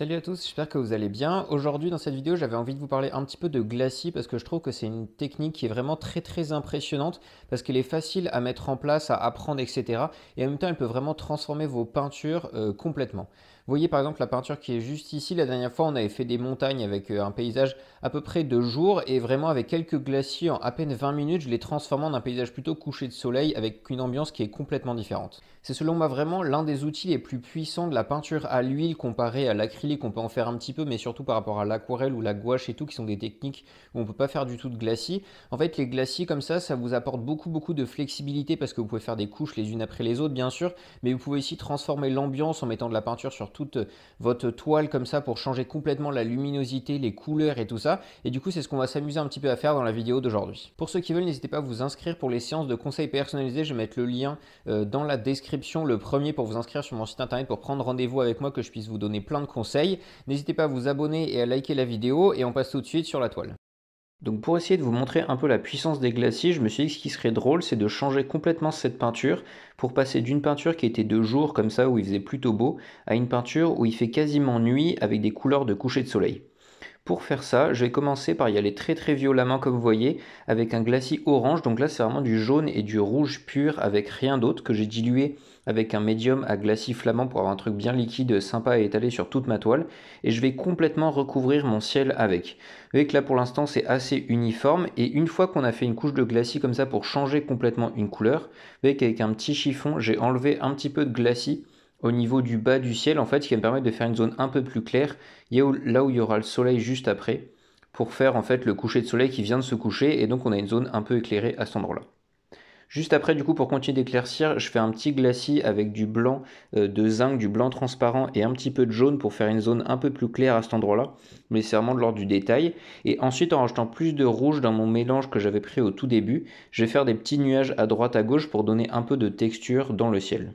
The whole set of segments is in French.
Salut à tous, j'espère que vous allez bien. Aujourd'hui dans cette vidéo j'avais envie de vous parler un petit peu de glacis parce que je trouve que c'est une technique qui est vraiment très très impressionnante parce qu'elle est facile à mettre en place, à apprendre etc. Et en même temps elle peut vraiment transformer vos peintures euh, complètement. Vous voyez par exemple la peinture qui est juste ici, la dernière fois on avait fait des montagnes avec euh, un paysage à peu près de jour et vraiment avec quelques glacis en à peine 20 minutes je les transforme en un paysage plutôt couché de soleil avec une ambiance qui est complètement différente. C'est selon moi vraiment l'un des outils les plus puissants de la peinture à l'huile comparé à l'acrylique qu'on peut en faire un petit peu, mais surtout par rapport à l'aquarelle ou la gouache et tout, qui sont des techniques où on peut pas faire du tout de glacis. En fait, les glacis comme ça, ça vous apporte beaucoup, beaucoup de flexibilité parce que vous pouvez faire des couches les unes après les autres, bien sûr, mais vous pouvez aussi transformer l'ambiance en mettant de la peinture sur toute votre toile comme ça pour changer complètement la luminosité, les couleurs et tout ça. Et du coup, c'est ce qu'on va s'amuser un petit peu à faire dans la vidéo d'aujourd'hui. Pour ceux qui veulent, n'hésitez pas à vous inscrire pour les séances de conseils personnalisés. Je vais mettre le lien euh, dans la description, le premier pour vous inscrire sur mon site internet pour prendre rendez-vous avec moi que je puisse vous donner plein de conseils N'hésitez pas à vous abonner et à liker la vidéo et on passe tout de suite sur la toile. Donc pour essayer de vous montrer un peu la puissance des glacis, je me suis dit que ce qui serait drôle, c'est de changer complètement cette peinture pour passer d'une peinture qui était de jour comme ça où il faisait plutôt beau à une peinture où il fait quasiment nuit avec des couleurs de coucher de soleil. Pour faire ça, je vais commencer par y aller très très violemment comme vous voyez avec un glacis orange. Donc là c'est vraiment du jaune et du rouge pur avec rien d'autre que j'ai dilué avec un médium à glacis flamand pour avoir un truc bien liquide, sympa à étalé sur toute ma toile. Et je vais complètement recouvrir mon ciel avec. Vous voyez que là pour l'instant c'est assez uniforme et une fois qu'on a fait une couche de glacis comme ça pour changer complètement une couleur, vous voyez qu'avec un petit chiffon j'ai enlevé un petit peu de glacis au niveau du bas du ciel, en fait, ce qui va me permettre de faire une zone un peu plus claire, là où il y aura le soleil juste après, pour faire en fait le coucher de soleil qui vient de se coucher, et donc on a une zone un peu éclairée à cet endroit-là. Juste après, du coup, pour continuer d'éclaircir, je fais un petit glacis avec du blanc euh, de zinc, du blanc transparent et un petit peu de jaune pour faire une zone un peu plus claire à cet endroit-là, mais c'est vraiment de l'ordre du détail. Et ensuite, en rajoutant plus de rouge dans mon mélange que j'avais pris au tout début, je vais faire des petits nuages à droite à gauche pour donner un peu de texture dans le ciel.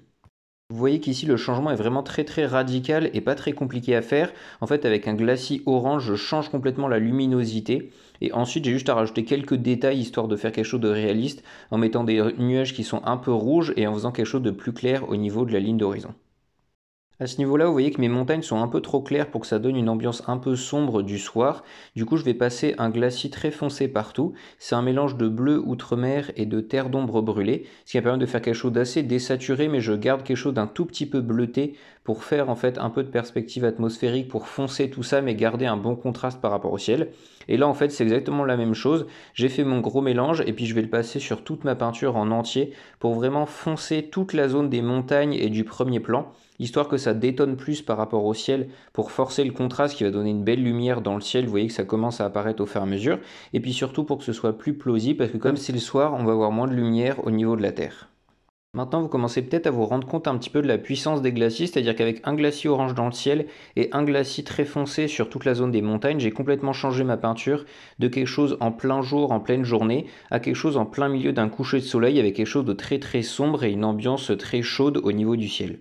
Vous voyez qu'ici le changement est vraiment très très radical et pas très compliqué à faire. En fait avec un glacis orange je change complètement la luminosité et ensuite j'ai juste à rajouter quelques détails histoire de faire quelque chose de réaliste en mettant des nuages qui sont un peu rouges et en faisant quelque chose de plus clair au niveau de la ligne d'horizon. À ce niveau-là, vous voyez que mes montagnes sont un peu trop claires pour que ça donne une ambiance un peu sombre du soir. Du coup, je vais passer un glacis très foncé partout. C'est un mélange de bleu outre-mer et de terre d'ombre brûlée, ce qui me permet de faire quelque chose d'assez désaturé, mais je garde quelque chose d'un tout petit peu bleuté pour faire en fait un peu de perspective atmosphérique, pour foncer tout ça, mais garder un bon contraste par rapport au ciel. Et là, en fait, c'est exactement la même chose. J'ai fait mon gros mélange et puis je vais le passer sur toute ma peinture en entier pour vraiment foncer toute la zone des montagnes et du premier plan histoire que ça détonne plus par rapport au ciel pour forcer le contraste qui va donner une belle lumière dans le ciel. Vous voyez que ça commence à apparaître au fur et à mesure. Et puis surtout pour que ce soit plus plausible parce que comme c'est le soir, on va avoir moins de lumière au niveau de la Terre. Maintenant, vous commencez peut-être à vous rendre compte un petit peu de la puissance des glaciers, c'est-à-dire qu'avec un glacier orange dans le ciel et un glacier très foncé sur toute la zone des montagnes, j'ai complètement changé ma peinture de quelque chose en plein jour, en pleine journée, à quelque chose en plein milieu d'un coucher de soleil avec quelque chose de très très sombre et une ambiance très chaude au niveau du ciel.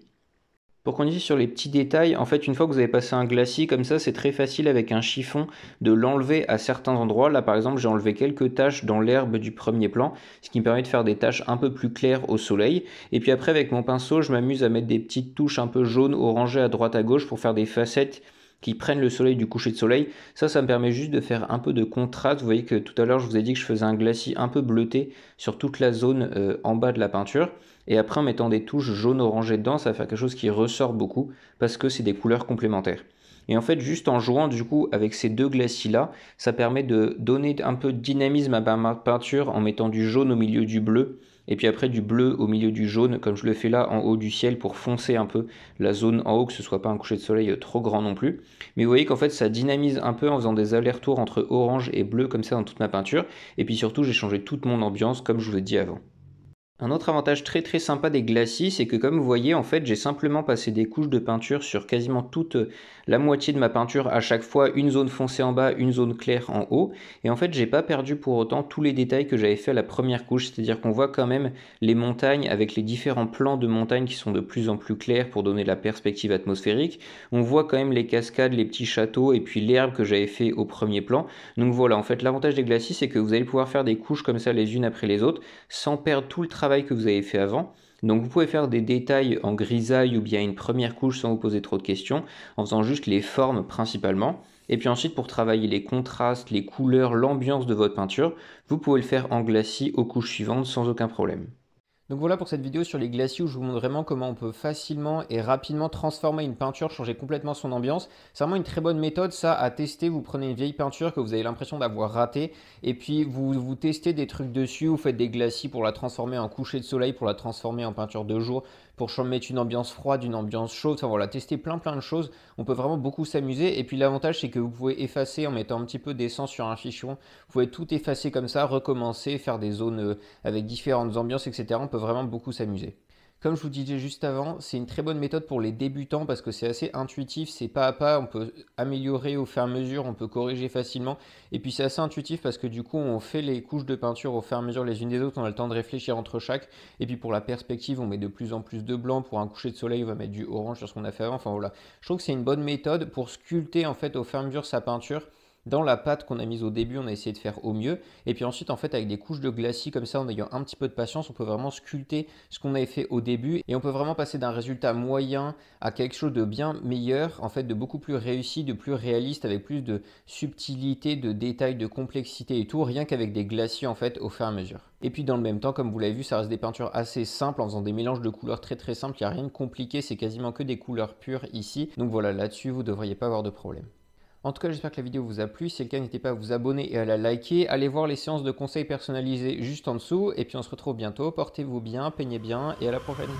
Pour qu'on dise sur les petits détails, en fait, une fois que vous avez passé un glacis comme ça, c'est très facile avec un chiffon de l'enlever à certains endroits. Là, par exemple, j'ai enlevé quelques taches dans l'herbe du premier plan, ce qui me permet de faire des taches un peu plus claires au soleil. Et puis après, avec mon pinceau, je m'amuse à mettre des petites touches un peu jaunes, orangées à droite à gauche pour faire des facettes qui prennent le soleil du coucher de soleil. Ça, ça me permet juste de faire un peu de contraste. Vous voyez que tout à l'heure, je vous ai dit que je faisais un glacis un peu bleuté sur toute la zone euh, en bas de la peinture. Et après, en mettant des touches jaune-orangé dedans, ça va faire quelque chose qui ressort beaucoup parce que c'est des couleurs complémentaires. Et en fait, juste en jouant du coup avec ces deux glacis-là, ça permet de donner un peu de dynamisme à ma peinture en mettant du jaune au milieu du bleu et puis après du bleu au milieu du jaune, comme je le fais là en haut du ciel pour foncer un peu la zone en haut, que ce soit pas un coucher de soleil euh, trop grand non plus. Mais vous voyez qu'en fait ça dynamise un peu en faisant des allers-retours entre orange et bleu comme ça dans toute ma peinture, et puis surtout j'ai changé toute mon ambiance comme je vous l'ai dit avant. Un autre avantage très très sympa des glacis, c'est que comme vous voyez, en fait, j'ai simplement passé des couches de peinture sur quasiment toute euh, la moitié de ma peinture à chaque fois, une zone foncée en bas, une zone claire en haut, et en fait, j'ai pas perdu pour autant tous les détails que j'avais fait à la première couche, c'est-à-dire qu'on voit quand même les montagnes avec les différents plans de montagnes qui sont de plus en plus clairs pour donner la perspective atmosphérique. On voit quand même les cascades, les petits châteaux et puis l'herbe que j'avais fait au premier plan. Donc voilà, en fait, l'avantage des glacis, c'est que vous allez pouvoir faire des couches comme ça les unes après les autres sans perdre tout le travail que vous avez fait avant. Donc vous pouvez faire des détails en grisaille ou bien une première couche sans vous poser trop de questions, en faisant juste les formes principalement. Et puis ensuite, pour travailler les contrastes, les couleurs, l'ambiance de votre peinture, vous pouvez le faire en glacis aux couches suivantes sans aucun problème. Donc voilà pour cette vidéo sur les glacis, où je vous montre vraiment comment on peut facilement et rapidement transformer une peinture, changer complètement son ambiance. C'est vraiment une très bonne méthode ça à tester. Vous prenez une vieille peinture que vous avez l'impression d'avoir ratée et puis vous, vous testez des trucs dessus, vous faites des glacis pour la transformer en coucher de soleil, pour la transformer en peinture de jour, pour mettre une ambiance froide, une ambiance chaude. Enfin voilà, tester plein plein de choses. On peut vraiment beaucoup s'amuser et puis l'avantage c'est que vous pouvez effacer en mettant un petit peu d'essence sur un fichon. Vous pouvez tout effacer comme ça, recommencer, faire des zones euh, avec différentes ambiances, etc peut vraiment beaucoup s'amuser. Comme je vous disais juste avant, c'est une très bonne méthode pour les débutants parce que c'est assez intuitif, c'est pas à pas, on peut améliorer au fur et à mesure, on peut corriger facilement. Et puis c'est assez intuitif parce que du coup on fait les couches de peinture au fur et à mesure les unes des autres, on a le temps de réfléchir entre chaque. Et puis pour la perspective, on met de plus en plus de blanc. Pour un coucher de soleil, on va mettre du orange sur ce qu'on a fait avant. Enfin voilà, je trouve que c'est une bonne méthode pour sculpter en fait au fur et à mesure sa peinture. Dans la pâte qu'on a mise au début, on a essayé de faire au mieux. Et puis ensuite, en fait, avec des couches de glacis comme ça, en ayant un petit peu de patience, on peut vraiment sculpter ce qu'on avait fait au début. Et on peut vraiment passer d'un résultat moyen à quelque chose de bien meilleur, en fait, de beaucoup plus réussi, de plus réaliste, avec plus de subtilité, de détails, de complexité et tout, rien qu'avec des glacis, en fait, au fur et à mesure. Et puis dans le même temps, comme vous l'avez vu, ça reste des peintures assez simples, en faisant des mélanges de couleurs très très simples, il n'y a rien de compliqué, c'est quasiment que des couleurs pures ici. Donc voilà, là-dessus, vous ne devriez pas avoir de problème. En tout cas, j'espère que la vidéo vous a plu. Si c'est le cas, n'hésitez pas à vous abonner et à la liker. Allez voir les séances de conseils personnalisés juste en dessous. Et puis on se retrouve bientôt. Portez-vous bien, peignez bien et à la prochaine.